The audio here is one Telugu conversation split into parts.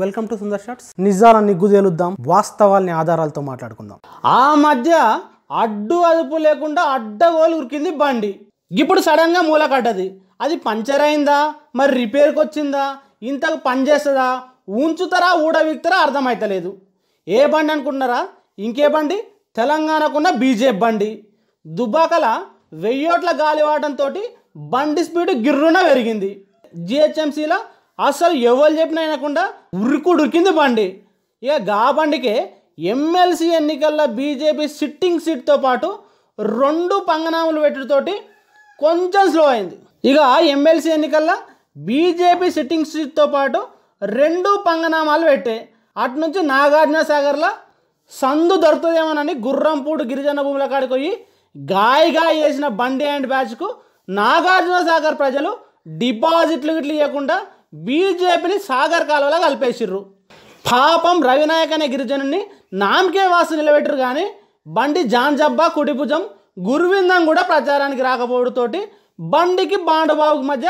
వెల్కమ్ టు సుందర్ షాట్స్ నిజాల నిగ్గు తేలుద్దాం వాస్తవాల్ని ఆధారాలతో మాట్లాడుకుందాం ఆ మధ్య అడ్డు అదుపు లేకుండా అడ్డగోలు ఉరికింది బండి ఇప్పుడు సడన్గా మూలకడ్డది అది పంచర్ అయిందా మరి రిపేర్కి వచ్చిందా ఇంతకు పనిచేస్తుందా ఉంచుతారా ఊడవిక్తారా అర్థమవుతలేదు ఏ బండి అనుకుంటున్నారా ఇంకే బండి తెలంగాణకున్న బీజేపీ బండి దుబాకల వెయ్యోట్ల గాలివాటంతో బండి స్పీడ్ గిర్రున పెరిగింది జిహెచ్ఎంసీలో అసలు ఎవరు చెప్పిన అయినకుండా ఉరుకుడు బండి ఇక గా బండికే ఎమ్మెల్సీ ఎన్నికల్లో బీజేపీ సిట్టింగ్ సీట్తో పాటు రెండు పంగనాములు పెట్టుతోటి కొంచెం స్లో అయింది ఇక ఎమ్మెల్సీ ఎన్నికల్లో బీజేపీ సిట్టింగ్ సీట్తో పాటు రెండు పంగనామాలు పెట్టాయి అటు నుంచి నాగార్జున సాగర్లో సందు దొరుకుతుందేమోనని గుర్రంపూడి గిరిజన భూముల కాడికి పోయి గాయగా చేసిన బండి అండ్ బ్యాచ్కు నాగార్జున సాగర్ ప్రజలు డిపాజిట్లు గిట్లు ఇవ్వకుండా బీజేపీని సాగర్ కాలువలో కలిపేసిర్రు పాపం రవినాయక్ అనే గిరిజనుని నామకే వాసు నిలబెట్టరు కానీ బండి జాన్ జబ్బా కుడిభుజం గురువిందం కూడా ప్రచారానికి రాకపోవడంతోటి బండికి బాండబాబుకి మధ్య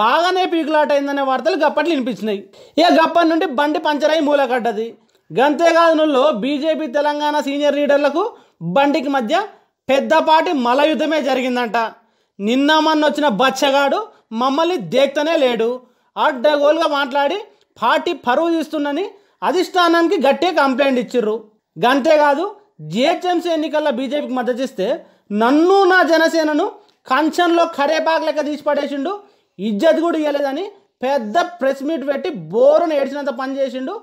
బాగానే పీకులాట అయిందనే వార్తలు గప్పట్లు వినిపించినాయి ఇక గప్పటి నుండి బండి పంచర్ అయి మూలకడ్డది గంతేకాదు నుల్లో బీజేపీ తెలంగాణ సీనియర్ లీడర్లకు బండికి మధ్య పెద్దపాటి మలయుద్ధమే జరిగిందంట నిన్న మొన్న వచ్చిన బచ్చగాడు మమ్మల్ని దేక్తనే లేడు అడ్డగోలుగా మాట్లాడి పార్టీ పరువు తీస్తుందని అధిష్టానానికి గట్టే కంప్లైంట్ ఇచ్చిర్రు గంతేకాదు జిహెచ్ఎంసీ ఎన్నికల్లో బీజేపీకి మద్దతు ఇస్తే నన్ను నా జనసేనను కంచంలో కరేపాకు లెక్క తీసి పడేసిండు ఇజ్జత్ కూడా ఇవ్వలేదని పెద్ద ప్రెస్ మీట్ పెట్టి బోరును ఏడ్చినంత పని చేసిండు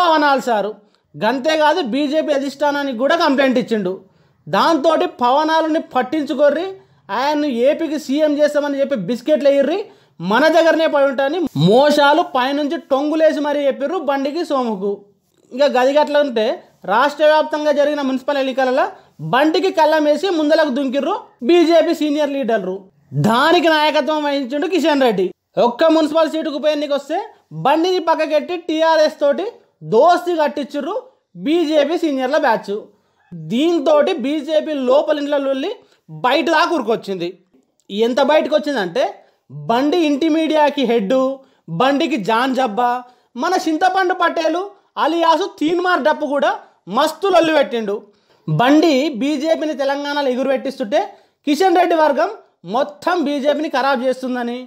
పవనాల్ సారు గంతేకాదు బీజేపీ అధిష్టానానికి కూడా కంప్లైంట్ ఇచ్చిండు దాంతో పవనాలని పట్టించుకోర్రి ఆయన్ను ఏపీకి సీఎం చేస్తామని చెప్పి బిస్కెట్లు వేయర్రి మన దగ్గరనే పడి ఉంటాయని మోసాలు పైనుంచి టొంగులేసి మరీ చెప్పారు బండికి సోముకు ఇంకా గదిగట్ల ఉంటే రాష్ట్ర వ్యాప్తంగా జరిగిన మున్సిపల్ ఎన్నికలలో బండికి కళ్ళం వేసి ముందలకు దుంకిర్రు బీజేపీ సీనియర్ లీడర్లు దానికి నాయకత్వం వహించిండు కిషన్ రెడ్డి ఒక్క మున్సిపల్ సీటుకు పోయి ఎన్నిక వస్తే బండిని పక్కకెట్టి టీఆర్ఎస్ తోటి దోస్తి కట్టించు బీజేపీ సీనియర్ల బ్యాచ్ దీంతో బీజేపీ లోపల ఇంట్లో వెళ్ళి బయట దాకా ఊరుకొచ్చింది ఎంత బయటకు వచ్చిందంటే బండి ఇంటిమీడియాకి హెడ్డు బండికి జాన్ జబ్బా మన చింతపండు పటేలు అలియాసు తీన్మార్ డప్పు కూడా మస్తు లొల్లు పెట్టిండు బండి బీజేపీని తెలంగాణలో ఎగురుపెట్టిస్తుంటే కిషన్ రెడ్డి వర్గం మొత్తం బీజేపీని ఖరాబ్ చేస్తుందని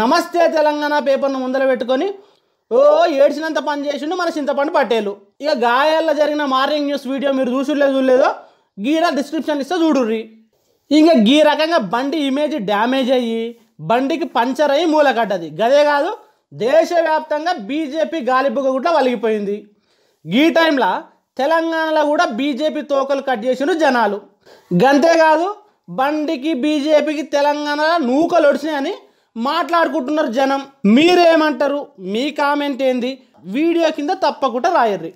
నమస్తే తెలంగాణ పేపర్ను ముందర పెట్టుకొని ఓ ఏడ్చినంత పని చేసిండు మన చింతపండు పటేలు ఇక గాయాల్లో జరిగిన మార్నింగ్ న్యూస్ వీడియో మీరు చూసులే చూడలేదో గీడ డిస్క్రిప్షన్ ఇస్తే చూడుర్రి ఇంకా గీ రకంగా బండి ఇమేజ్ డ్యామేజ్ అయ్యి బండికి పంచర్ అయి మూలగడ్డది గదే కాదు దేశవ్యాప్తంగా బీజేపీ గాలిబుగ్గ కూడా వలిగిపోయింది ఈ టైంలో తెలంగాణలో కూడా బీజేపీ తోకలు కట్ చేసిన జనాలు గంతేకాదు బండికి బీజేపీకి తెలంగాణలో నూకలు ఒడిచినాయని మాట్లాడుకుంటున్నారు జనం మీరేమంటారు మీ కామెంట్ ఏంది వీడియో కింద తప్పకుండా రాయర్రి